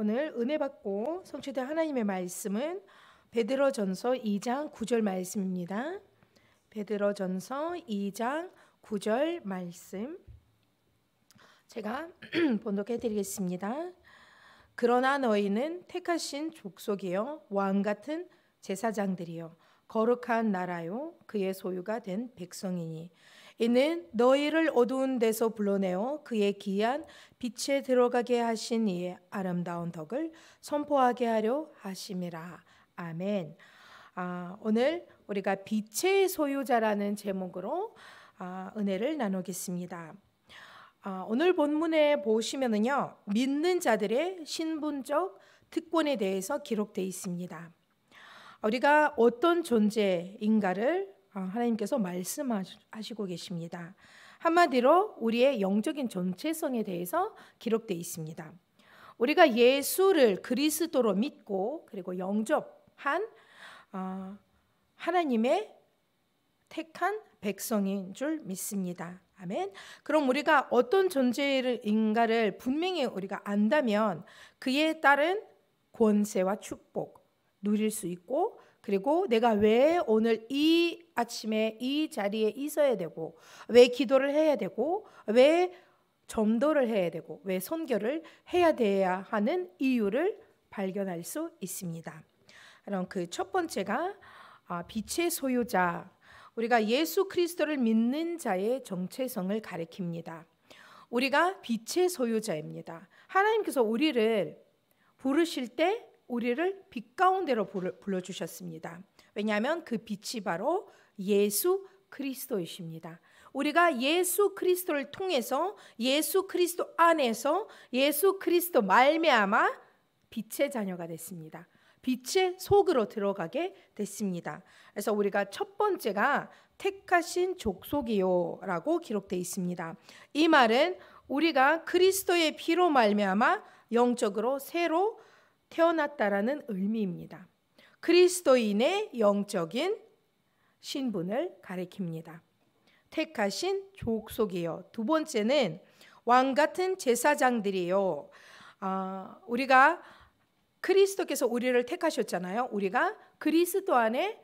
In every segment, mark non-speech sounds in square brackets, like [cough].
오늘 은혜 받고 성취된 하나님의 말씀은 베드로전서 2장 9절 말씀입니다. 베드로전서 2장 9절 말씀 제가 번독해 [clears throat] 드리겠습니다. 그러나 너희는 택하신 족속이요 왕 같은 제사장들이요 거룩한 나라요 그의 소유가 된 백성이니 이는 너희를 어두운 데서 불러내어 그의 이한 빛에 들어가게 하신 이의 아름다운 덕을 선포하게 하려 하심이라. 아멘. 아, 오늘 우리가 빛의 소유자라는 제목으로 아, 은혜를 나누겠습니다. 아, 오늘 본문에 보시면은요 믿는 자들의 신분적 특권에 대해서 기록되어 있습니다. 우리가 어떤 존재인가를 아, 하나님께서 말씀하시고 계십니다. 한마디로 우리의 영적인 전체성에 대해서 기록되 있습니다. 우리가 예수를 그리스도로 믿고 그리고 영접한 아, 하나님의 택한 백성인 줄 믿습니다. 아멘. 그럼 우리가 어떤 존재인가를 분명히 우리가 안다면 그에 따른 권세와 축복 누릴 수 있고 그리고 내가 왜 오늘 이 아침에 이 자리에 있어야 되고 왜 기도를 해야 되고 왜 점도를 해야 되고 왜 선교를 해야 돼야 하는 이유를 발견할 수 있습니다. 그럼 그첫 번째가 아, 빛의 소유자 우리가 예수 그리스도를 믿는 자의 정체성을 가리킵니다. 우리가 빛의 소유자입니다. 하나님께서 우리를 부르실 때 우리를 빛 가운데로 불러주셨습니다. 왜냐하면 그 빛이 바로 예수 그리스도이십니다. 우리가 예수 그리스도를 통해서 예수 그리스도 안에서 예수 그리스도 말미암아 빛의 자녀가 됐습니다. 빛의 속으로 들어가게 됐습니다. 그래서 우리가 첫 번째가 택하신 족속이요라고 기록되 있습니다. 이 말은 우리가 그리스도의 피로 말미암아 영적으로 새로 태어났다라는 의미입니다. 그리스도인의 영적인 신분을 가리킵니다. 택하신 족속이요. 두 번째는 왕 같은 제사장들이요. 어, 우리가 그리스도께서 우리를 택하셨잖아요. 우리가 그리스도 안에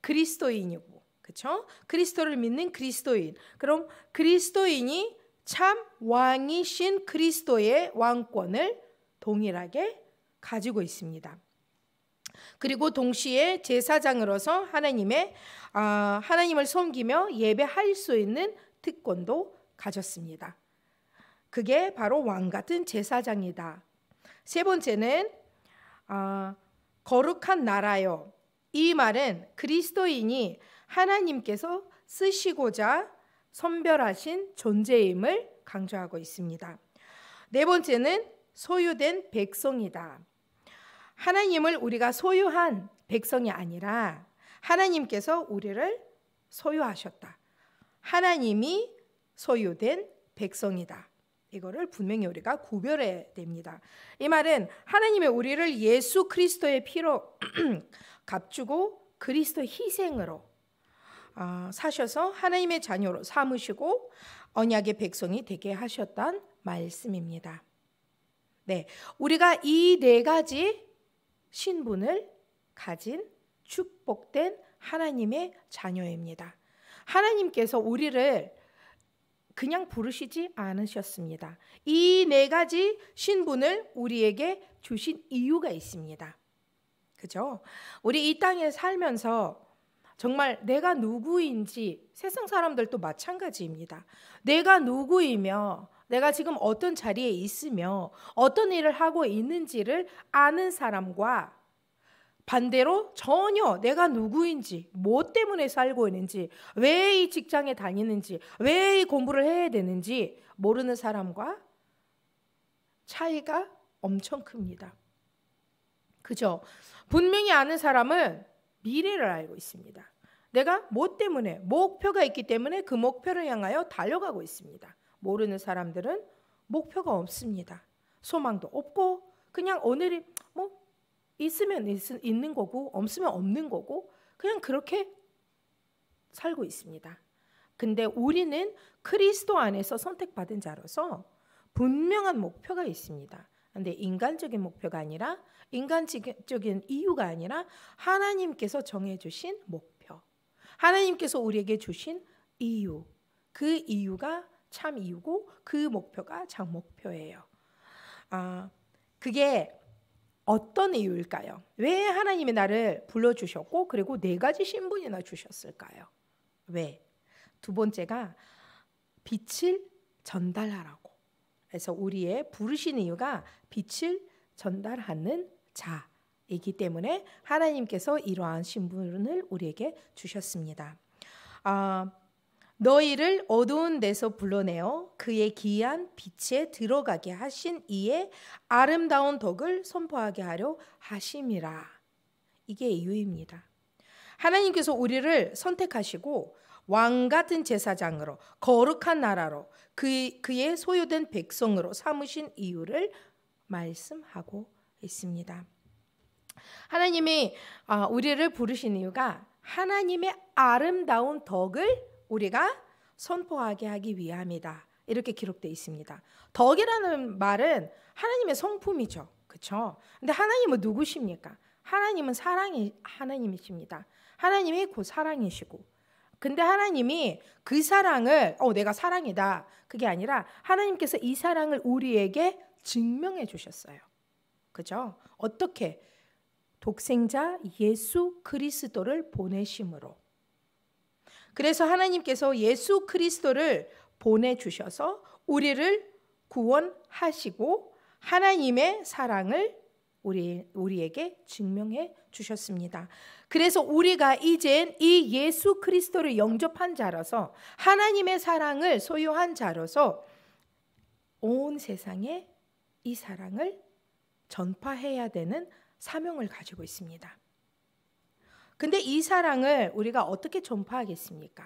그리스도인이고, 그렇죠? 그리스도를 믿는 그리스도인. 그럼 그리스도인이 참 왕이신 그리스도의 왕권을 동일하게 가지고 있습니다. 그리고 동시에 제사장으로서 하나님의 아, 하나님을 섬기며 예배할 수 있는 특권도 가졌습니다. 그게 바로 왕 같은 제사장이다. 세 번째는 아, 거룩한 나라요. 이 말은 그리스도인이 하나님께서 쓰시고자 선별하신 존재임을 강조하고 있습니다. 네 번째는 소유된 백성이다. 하나님을 우리가 소유한 백성이 아니라 하나님께서 우리를 소유하셨다. 하나님이 소유된 백성이다. 이거를 분명히 우리가 구별해야 됩니다. 이 말은 하나님의 우리를 예수 그리스도의 피로 [clears throat] 값주고 그리스도 희생으로 어, 사셔서 하나님의 자녀로 삼으시고 언약의 백성이 되게 하셨단 말씀입니다. 네, 우리가 이 네 가지 신분을 가진 축복된 하나님의 자녀입니다. 하나님께서 우리를 그냥 부르시지 않으셨습니다. 이 네 가지 신분을 우리에게 주신 이유가 있습니다. 그죠? 우리 이 땅에 살면서 정말 내가 누구인지 세상 사람들도 마찬가지입니다. 내가 누구이며 내가 지금 어떤 자리에 있으며 어떤 일을 하고 있는지를 아는 사람과 반대로 전혀 내가 누구인지, 뭐 때문에 살고 있는지, 왜 이 직장에 다니는지, 왜 이 공부를 해야 되는지 모르는 사람과 차이가 엄청 큽니다. 그죠? 분명히 아는 사람은 미래를 알고 있습니다. 내가 뭐 때문에, 목표가 있기 때문에 그 목표를 향하여 달려가고 있습니다. 모르는 사람들은 목표가 없습니다. 소망도 없고 그냥 오늘이 뭐 있으면 있, 있는 거고 없으면 없는 거고 그냥 그렇게 살고 있습니다. 근데 우리는 크리스도 안에서 선택받은 자로서 분명한 목표가 있습니다. 근데 인간적인 목표가 아니라 인간적인 이유가 아니라 하나님께서 정해 주신 목표. 하나님께서 우리에게 주신 이유. 그 이유가 참 이유고 그 목표가 장목표예요. 아, 그게 어떤 이유일까요? 왜 하나님이 나를 불러주셨고 그리고 네 가지 신분이나 주셨을까요? 왜? 두 번째가 빛을 전달하라고. 그래서 우리의 부르신 이유가 빛을 전달하는 자이기 때문에 하나님께서 이러한 신분을 우리에게 주셨습니다. 아, 너희를 어두운 데서 불러내어 그의 기이한 빛에 들어가게 하신 이의 아름다운 덕을 선포하게 하려 하심이라. 이게 이유입니다. 하나님께서 우리를 선택하시고 왕 같은 제사장으로 거룩한 나라로 그, 그의 소유된 백성으로 삼으신 이유를 말씀하고 있습니다. 하나님이 아, 우리를 부르신 이유가 하나님의 아름다운 덕을 우리가 선포하게 하기 위함이다. 이렇게 기록되어 있습니다. 덕이라는 말은 하나님의 성품이죠. 그렇죠? 근데 하나님은 누구십니까? 하나님은 사랑이 하나님이십니다. 하나님이 곧 사랑이시고 근데 하나님이 그 사랑을 어 내가 사랑이다. 그게 아니라 하나님께서 이 사랑을 우리에게 증명해 주셨어요. 그죠? 어떻게 독생자 예수 그리스도를 보내심으로 그래서 하나님께서 예수 그리스도를 보내주셔서 우리를 구원하시고 하나님의 사랑을 우리, 우리에게 증명해 주셨습니다. 그래서 우리가 이젠 이 예수 그리스도를 영접한 자로서 하나님의 사랑을 소유한 자로서 온 세상에 이 사랑을 전파해야 되는 사명을 가지고 있습니다. 근데 이 사랑을 우리가 어떻게 전파하겠습니까?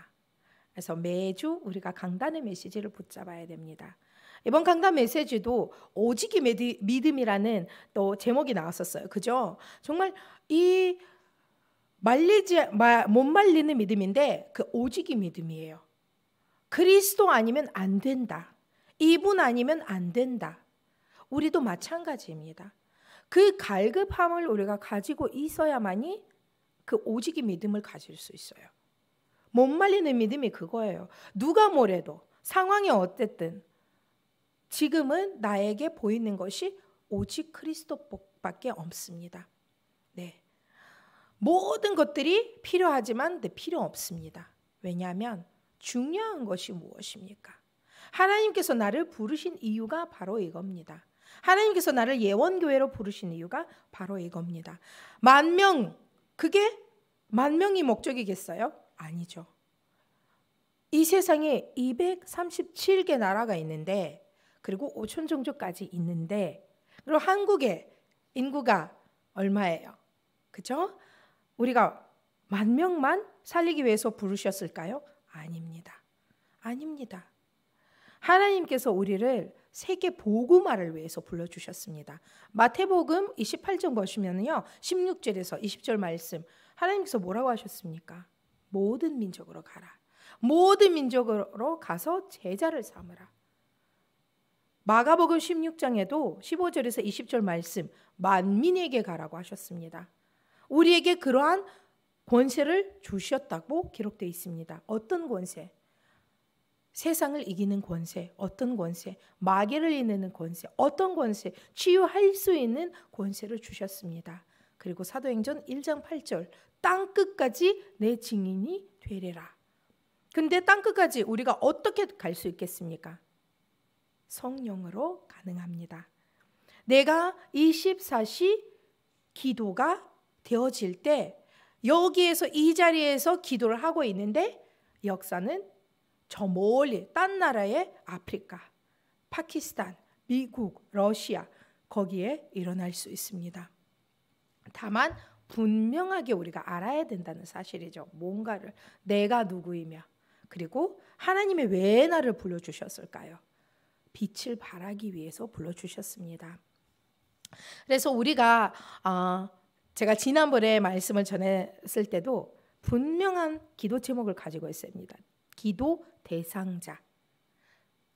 그래서 매주 우리가 강단의 메시지를 붙잡아야 됩니다. 이번 강단 메시지도 오직이 믿음이라는 또 제목이 나왔었어요. 그죠? 정말 이 말리지 못 말리는 믿음인데 그 오직이 믿음이에요. 그리스도 아니면 안 된다. 이분 아니면 안 된다. 우리도 마찬가지입니다. 그 갈급함을 우리가 가지고 있어야만이 그 오직이 믿음을 가질 수 있어요. 못 말리는 믿음이 그거예요. 누가 뭐래도 상황이 어쨌든 지금은 나에게 보이는 것이 오직 크리스도밖에 없습니다. 네. 모든 것들이 필요하지만 네, 필요 없습니다. 왜냐하면 중요한 것이 무엇입니까? 하나님께서 나를 부르신 이유가 바로 이겁니다. 하나님께서 나를 예원교회로 부르신 이유가 바로 이겁니다. 만명 그게 만 명이 목적이겠어요? 아니죠. 이 세상에 237개 나라가 있는데 그리고 5천 종족까지 있는데 그리고 한국의 인구가 얼마예요? 그죠? 우리가 만 명만 살리기 위해서 부르셨을까요? 아닙니다. 아닙니다. 하나님께서 우리를 세계 보고말을 위해서 불러주셨습니다. 마태복음 28장 보시면요. 16절에서 20절 말씀. 하나님께서 뭐라고 하셨습니까? 모든 민족으로 가라. 모든 민족으로 가서 제자를 삼으라. 마가복음 16장에도 15절에서 20절 말씀 만민에게 가라고 하셨습니다. 우리에게 그러한 권세를 주셨다고 기록되어 있습니다. 어떤 권세? 세상을 이기는 권세, 어떤 권세, 마귀를 이기는 권세, 어떤 권세, 치유할 수 있는 권세를 주셨습니다. 그리고 사도행전 1장 8절, 땅 끝까지 내 증인이 되리라. 근데 땅 끝까지 우리가 어떻게 갈 수 있겠습니까? 성령으로 가능합니다. 내가 24시 기도가 되어질 때 여기에서 이 자리에서 기도를 하고 있는데 역사는 저 멀리 딴 나라의 아프리카, 파키스탄, 미국, 러시아 거기에 일어날 수 있습니다. 다만 분명하게 우리가 알아야 된다는 사실이죠. 뭔가를 내가 누구이며 그리고 하나님의 왜 나를 불러 주셨을까요? 빛을 발하기 위해서 불러 주셨습니다. 그래서 우리가 어, 제가 지난번에 말씀을 전했을 때도 분명한 기도 제목을 가지고 있습니다. 기도 대상자.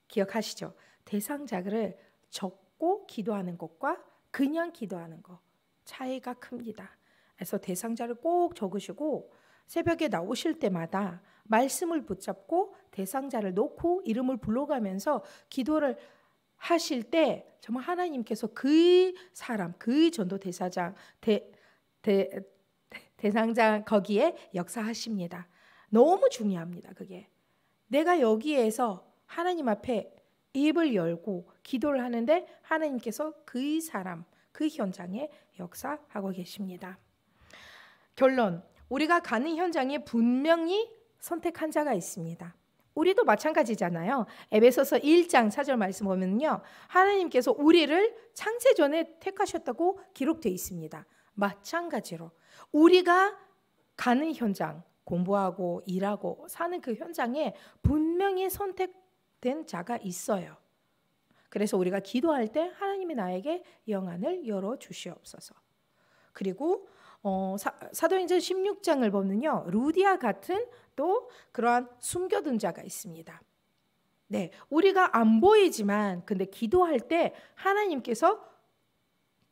기억하시죠? 대상자를 적고 기도하는 것과 그냥 기도하는 것 차이가 큽니다. 그래서 대상자를 꼭 적으시고 새벽에 나오실 때마다 말씀을 붙잡고 대상자를 놓고 이름을 불러가면서 기도를 하실 때 정말 하나님께서 그 사람, 그 전도 대사장 대, 대, 대상자 거기에 역사하십니다. 너무 중요합니다. 그게 내가 여기에서 하나님 앞에 입을 열고 기도를 하는데 하나님께서 그 사람, 그 현장에 역사하고 계십니다. 결론, 우리가 가는 현장에 분명히 선택한 자가 있습니다. 우리도 마찬가지잖아요. 에베소서 1장 4절 말씀 보면요. 하나님께서 우리를 창세 전에 택하셨다고 기록되 어 있습니다. 마찬가지로 우리가 가는 현장, 공부하고 일하고 사는 그 현장에 분명히 선택된 자가 있어요. 그래서 우리가 기도할 때 하나님이 나에게 영안을 열어 주시옵소서. 그리고 어, 사, 도행전 16장을 보면요. 루디아 같은 또 그러한 숨겨둔 자가 있습니다. 네. 우리가 안 보이지만 근데 기도할 때 하나님께서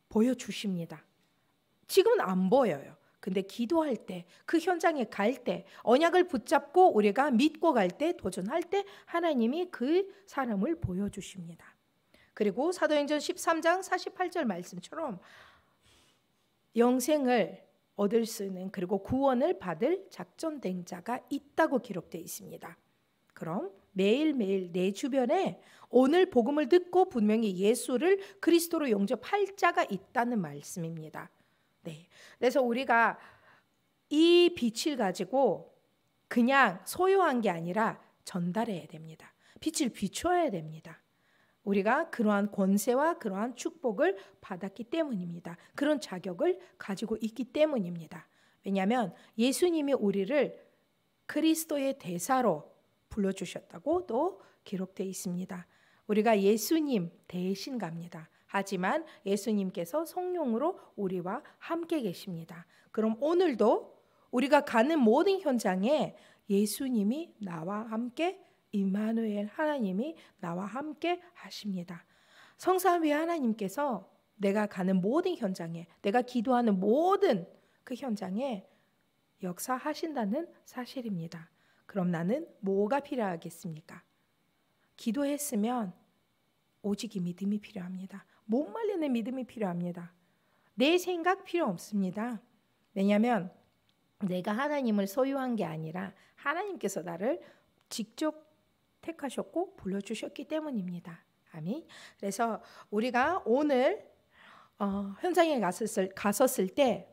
보여 주십니다. 지금은 안 보여요. 근데 기도할 때, 그 현장에 갈 때, 언약을 붙잡고 우리가 믿고 갈 때, 도전할 때 하나님이 그 사람을 보여주십니다. 그리고 사도행전 13장 48절 말씀처럼 영생을 얻을 수 있는 그리고 구원을 받을 작전된 자가 있다고 기록되어 있습니다. 그럼 매일매일 내 주변에 오늘 복음을 듣고 분명히 예수를 그리스도로 영접할 자가 있다는 말씀입니다. 네. 그래서 우리가 이 빛을 가지고 그냥 소유한 게 아니라 전달해야 됩니다. 빛을 비춰야 됩니다. 우리가 그러한 권세와 그러한 축복을 받았기 때문입니다. 그런 자격을 가지고 있기 때문입니다. 왜냐하면 예수님이 우리를 그리스도의 대사로 불러주셨다고 또 기록되어 있습니다. 우리가 예수님 대신 갑니다. 하지만 예수님께서 성령으로 우리와 함께 계십니다. 그럼 오늘도 우리가 가는 모든 현장에 예수님이 나와 함께 임마누엘 하나님이 나와 함께 하십니다. 성사위 하나님께서 내가 가는 모든 현장에 내가 기도하는 모든 그 현장에 역사하신다는 사실입니다. 그럼 나는 뭐가 필요하겠습니까? 기도했으면 오직 이 믿음이 필요합니다. 목말리는 믿음이 필요합니다. 내 생각 필요 없습니다. 왜냐하면 내가 하나님을 소유한 게 아니라 하나님께서 나를 직접 택하셨고 불러주셨기 때문입니다. 아멘. 그래서 우리가 오늘 어, 현장에 갔었을, 갔었을 때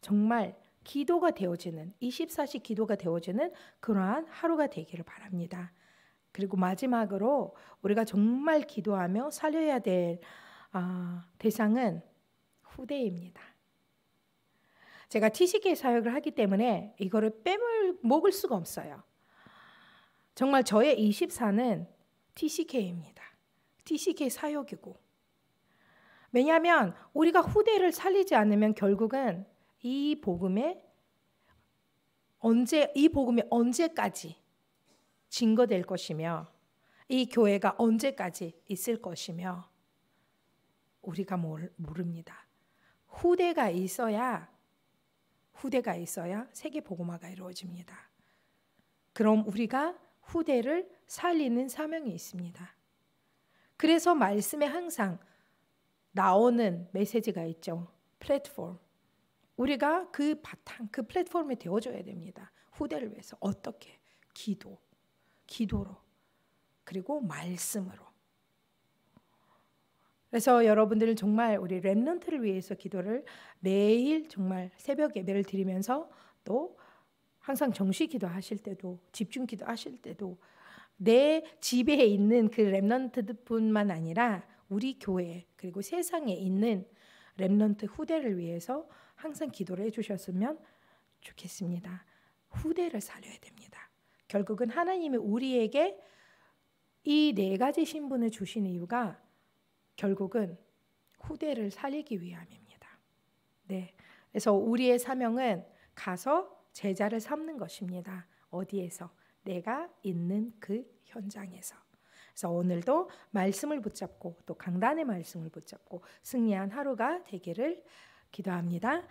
정말 기도가 되어지는 24시 기도가 되어지는 그러한 하루가 되기를 바랍니다. 그리고 마지막으로 우리가 정말 기도하며 살려야 될 아, 대상은 후대입니다. 제가 티식의 사역을 하기 때문에 이거를 빼을 먹을 수가 없어요. 정말 저의 24는 TCK입니다. TCK 사역이고. 왜냐하면 우리가 후대를 살리지 않으면 결국은 이 복음에 언제 이 복음이 언제까지 증거될 것이며 이 교회가 언제까지 있을 것이며 우리가 뭘 모릅니다. 후대가 있어야 후대가 있어야 세계 복음화가 이루어집니다. 그럼 우리가 후대를 살리는 사명이 있습니다. 그래서 말씀에 항상 나오는 메시지가 있죠. 플랫폼. 우리가 그 바탕, 그 플랫폼이 되어줘야 됩니다. 후대를 위해서 어떻게 기도, 기도로 그리고 말씀으로. 그래서 여러분들 정말 우리 렘넌트를 위해서 기도를 매일 정말 새벽 예배를 드리면서 또 항상 정시 기도하실 때도 집중 기도하실 때도 내 집에 있는 그 렘넌트뿐만 아니라 우리 교회 그리고 세상에 있는 렘넌트 후대를 위해서 항상 기도를 해 주셨으면 좋겠습니다. 후대를 살려야 됩니다. 결국은 하나님이 우리에게 이 네 가지 신분을 주신 이유가 결국은 후대를 살리기 위함입니다. 네. 그래서 우리의 사명은 가서 제자를 삼는 것입니다. 어디에서? 내가 있는 그 현장에서. 그래서 오늘도 말씀을 붙잡고 또 강단의 말씀을 붙잡고 승리한 하루가 되기를 기도합니다.